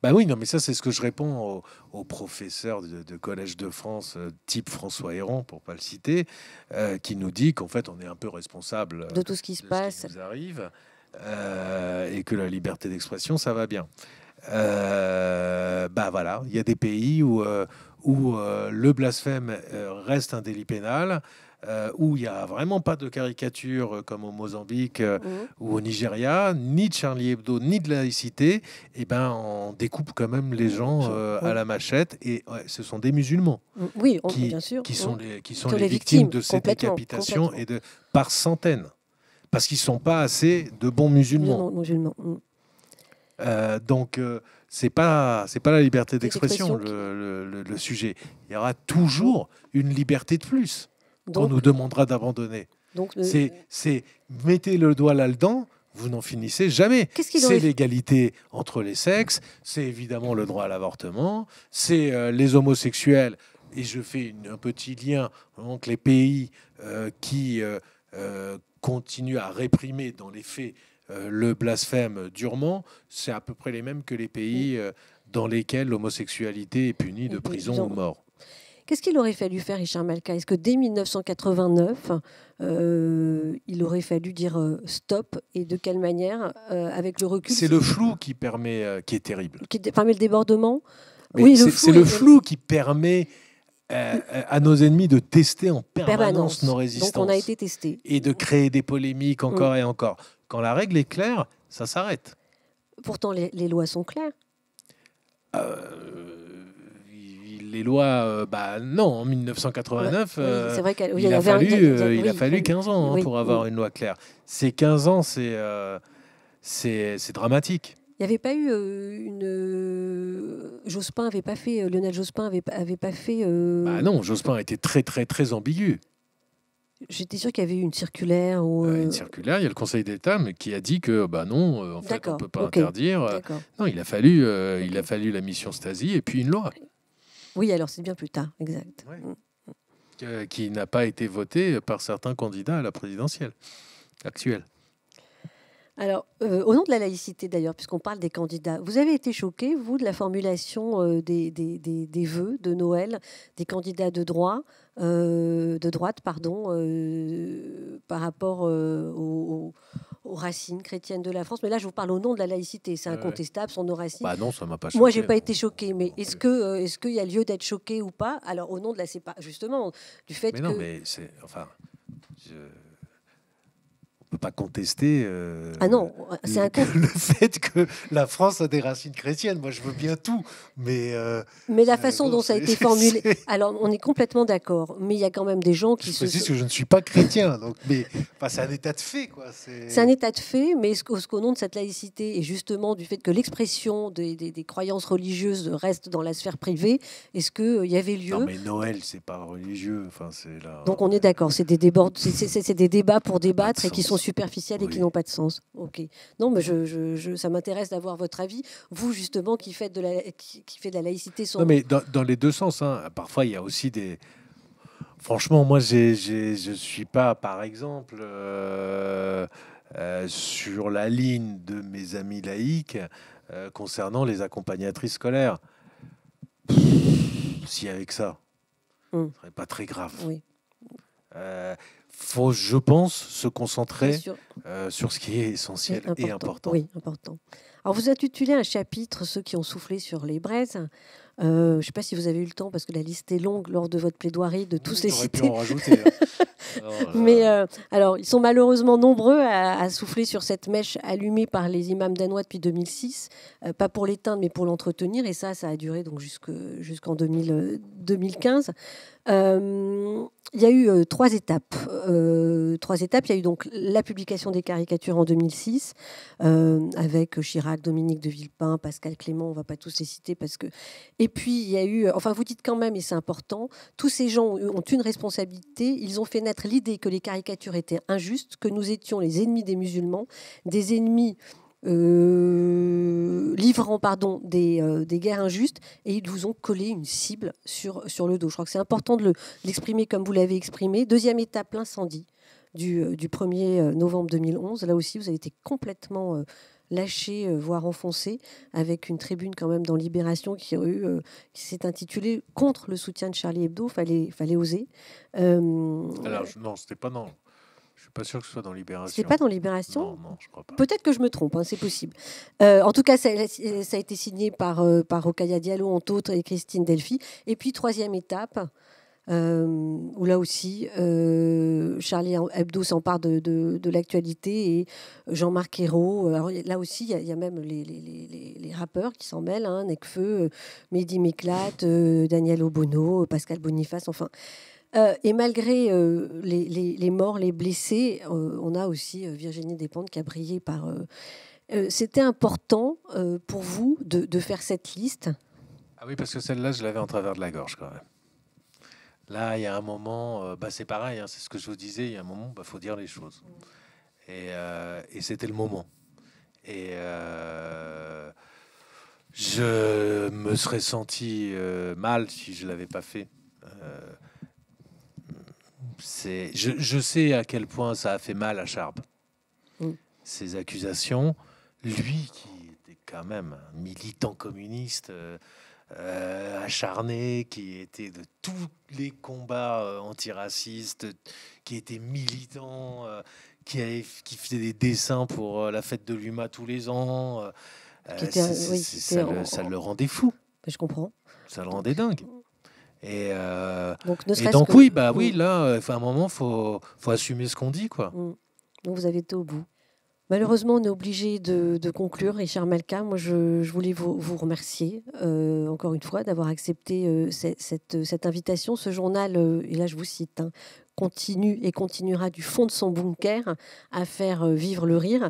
Bah oui, non, mais ça, c'est ce que je réponds aux, professeurs de, Collège de France, type François Héron, pour ne pas le citer, qui nous dit qu'en fait, on est un peu responsable de tout ce qui se passe arrive euh, et que la liberté d'expression, ça va bien. Euh, bah voilà, il y a des pays où, euh, où euh, le blasphème reste un délit pénal. où il n'y a vraiment pas de caricature comme au Mozambique mmh. ou au Nigeria, ni de Charlie Hebdo, ni de laïcité, et eh ben, on découpe quand même les mmh. gens mmh. à la machette. Et ce sont des musulmans oui, qui, bien sûr, qui, sont les, qui sont les, victimes, victimes de ces décapitations et de, par centaines parce qu'ils ne sont pas assez de bons musulmans. Mm. Euh, donc, euh, c'est pas c'est pas la liberté d'expression le, sujet. Il y aura toujours une liberté de plus qu'on nous demandera d'abandonner. Donc, c'est mettez le doigt là-dedans, vous n'en finissez jamais. C'est -ce l'égalité entre les sexes, c'est évidemment le droit à l'avortement, c'est euh, les homosexuels. Et je fais un petit lien entre les pays qui continue à réprimer dans les faits euh, le blasphème durement, c'est à peu près les mêmes que les pays euh, dans lesquels l'homosexualité est punie de prison ou mort. Qu'est-ce qu'il aurait fallu faire, Richard Malka Est-ce que dès 1989, euh, il aurait fallu dire stop et de quelle manière, avec le recul C'est le flou qui permet, qui est terrible. Qui permet le débordement. oui, c'est le flou, le flou qui permet euh, euh, à nos ennemis de tester en permanence, nos résistances. on a été testé. Et de créer des polémiques encore mm. et encore. Quand la règle est claire, ça s'arrête. Pourtant, les, lois sont claires. Euh, les lois, bah non, en 1989, il, a fallu, 15 ans hein, pour avoir une loi claire. Ces 15 ans, c'est c'est dramatique. Il n'y avait pas eu euh, une. Euh, Jospin n'avait pas fait. Euh, Lionel Jospin avait, pas fait. Bah non, Jospin était très, très, très ambigu. J'étais sûr qu'il y avait eu une circulaire. Ou... une circulaire, il y a le Conseil d'État mais qui a dit que bah non, on ne peut pas interdire. Non, il a, fallu, il a fallu la mission Stasi et puis une loi. Oui, alors c'est bien plus tard, exact. Mm, mm. qui n'a pas été votée par certains candidats à la présidentielle actuelle. Alors, euh, au nom de la laïcité d'ailleurs, puisqu'on parle des candidats, vous avez été choqué, vous, de la formulation euh, des, des, vœux de Noël des candidats de, droit, euh, de droite pardon, par rapport aux, racines chrétiennes de la France. Mais là, je vous parle au nom de la laïcité, c'est incontestable, son nos racines. Bah non, ça m'a pas choqué. Moi, j'ai pas été choqué, mais est-ce que est-ce qu'il y a lieu d'être choqué ou pas Alors, au nom de la séparation, justement, du fait mais non, mais c'est... Enfin peut pas contester. Euh, ah non, c'est un Le fait que la France a des racines chrétiennes, moi je veux bien tout, mais. Euh, mais la euh, façon dont ça a été formulé. Alors on est complètement d'accord, mais il y a quand même des gens qui se. disent que je ne suis pas chrétien, donc mais enfin, c'est un état de fait quoi. C'est un état de fait, mais ce qu'au nom de cette laïcité et justement du fait que l'expression des, croyances religieuses reste dans la sphère privée, est-ce que il y avait lieu Non mais Noël c'est pas religieux, Donc on est d'accord, c'est des, des débats pour débattre et qui sont superficielles et qui n'ont pas de sens. Ok. Non, mais mm. je, ça m'intéresse d'avoir votre avis. Vous, justement, qui faites de la, qui, fait de la laïcité. Non, mais dans, les deux sens. Hein. Parfois, il y a aussi des. Franchement, moi, je ne suis pas, par exemple, euh, euh, sur la ligne de mes amis laïcs euh, concernant les accompagnatrices scolaires. Si avec ça, mm. ce serait pas très grave. Oui faut, je pense, se concentrer euh, sur ce qui est essentiel et important. Oui, important. Alors, vous intitulez un chapitre Ceux qui ont soufflé sur les braises. Euh, je ne sais pas si vous avez eu le temps, parce que la liste est longue lors de votre plaidoirie, de tous les citer, hein. euh, Mais euh, alors, ils sont malheureusement nombreux à, souffler sur cette mèche allumée par les imams danois depuis 2006, pas pour l'éteindre, mais pour l'entretenir. Et ça, ça a duré donc jusqu'en 2015. Il y a eu trois étapes. trois étapes. Il y a eu donc la publication des caricatures en 2006 avec Chirac, Dominique de Villepin, Pascal Clément. On ne va pas tous les citer parce que. Et et puis, il y a eu, enfin, vous dites quand même, et c'est important, tous ces gens ont une responsabilité. Ils ont fait naître l'idée que les caricatures étaient injustes, que nous étions les ennemis des musulmans, des ennemis euh, livrant pardon, euh, des, guerres injustes et ils vous ont collé une cible sur, sur le dos. Je crois que c'est important de l'exprimer comme vous l'avez exprimé. Deuxième étape, l'incendie du, euh, du, 1er novembre 2011. Là aussi, vous avez été complètement lâché, euh, voire enfoncé, avec une tribune quand même dans Libération qui, euh, s'est intitulée Contre le soutien de Charlie Hebdo, fallait, fallait oser. Euh, Alors, je, non, c'était pas dans... Je suis pas sûr que ce soit dans Libération. C'est pas dans Libération. Peut-être que je me trompe, hein, c'est possible. en tout cas, ça, a été signé par par Okaya Diallo entre autres et Christine Delphi. Et puis troisième étape, euh, où là aussi, euh, Charlie Hebdo s'empare de, l'actualité et Jean-Marc Hérault. Euh, là aussi, il y, a même les, rappeurs qui s'en mêlent hein, Necfeu, Mehdi Miklat, Daniel Obono, Pascal Boniface, enfin. et malgré les, morts, les blessés, on a aussi Virginie Despentes qui a brillé par. C'était important pour vous de, de faire cette liste ah oui, parce que celle-là, je l'avais en travers de la gorge quand même. Là, il y a un moment, euh, bah, c'est pareil, hein, c'est ce que je vous disais, il y a un moment, il bah, faut dire les choses. Mm. Euh, et, c'était le moment. Et euh, je me serais senti mal si je ne l'avais pas fait. Je, je, sais à quel point ça a fait mal à Sharp, mm. ces accusations. Lui qui était quand même un militant communiste. Euh, acharné, qui était de tous les combats euh, antiracistes, qui était militant, euh, qui, qui faisait des dessins pour la fête de l'UMA tous les ans. ça, le, rendait fou. Ben, je comprends. Ça le rendait dingue. Et donc, oui, bah oui, là, à un moment, faut, faut assumer ce qu'on dit, quoi. Mm. vous avez été au bout. Malheureusement, on est obligé de, conclure. Richard Malka, moi, je, voulais vous, remercier euh, encore une fois d'avoir accepté euh, cette, invitation. Ce journal, euh, et là, je vous cite, hein, continue et continuera du fond de son bunker à faire vivre le rire,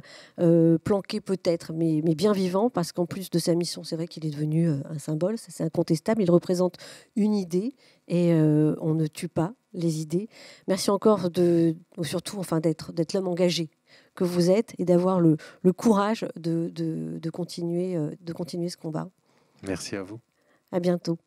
planqué peut-être, mais, bien vivant, parce qu'en plus de sa mission, c'est vrai qu'il est devenu un symbole, c'est incontestable, il représente une idée et on ne tue pas les idées. Merci encore de, surtout enfin, d'être l'homme engagé que vous êtes et d'avoir le, courage de, continuer, euh, de continuer ce combat. Merci à vous. À bientôt.